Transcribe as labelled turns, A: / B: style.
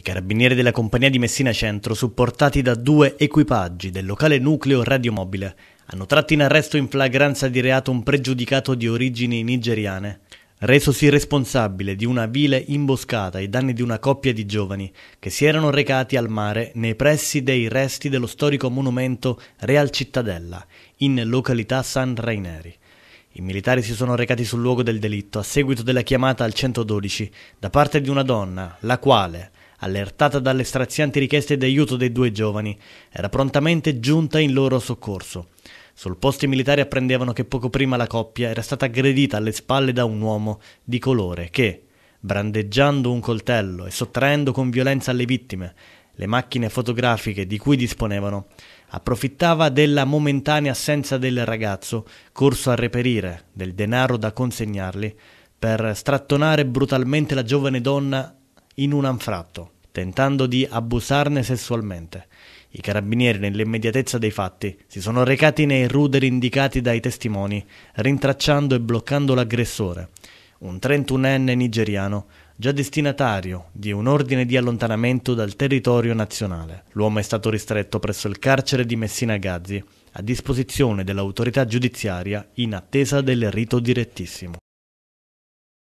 A: I carabinieri della compagnia di Messina Centro, supportati da due equipaggi del locale nucleo radiomobile, hanno tratto in arresto in flagranza di reato un pregiudicato di origini nigeriane, resosi responsabile di una vile imboscata ai danni di una coppia di giovani che si erano recati al mare nei pressi dei resti dello storico monumento Real Cittadella, in località San Raineri. I militari si sono recati sul luogo del delitto a seguito della chiamata al 112 da parte di una donna, la quale, allertata dalle strazianti richieste di aiuto dei due giovani, era prontamente giunta in loro soccorso. Sul posto i militari apprendevano che poco prima la coppia era stata aggredita alle spalle da un uomo di colore che, brandeggiando un coltello e sottraendo con violenza alle vittime le macchine fotografiche di cui disponevano, approfittava della momentanea assenza del ragazzo, corso a reperire del denaro da consegnargli, per strattonare brutalmente la giovane donna in un anfratto tentando di abusarne sessualmente. I carabinieri, nell'immediatezza dei fatti, si sono recati nei ruderi indicati dai testimoni, rintracciando e bloccando l'aggressore, un 31enne nigeriano, già destinatario di un ordine di allontanamento dal territorio nazionale. L'uomo è stato ristretto presso il carcere di Messina Gazzi, a disposizione dell'autorità giudiziaria in attesa del rito direttissimo.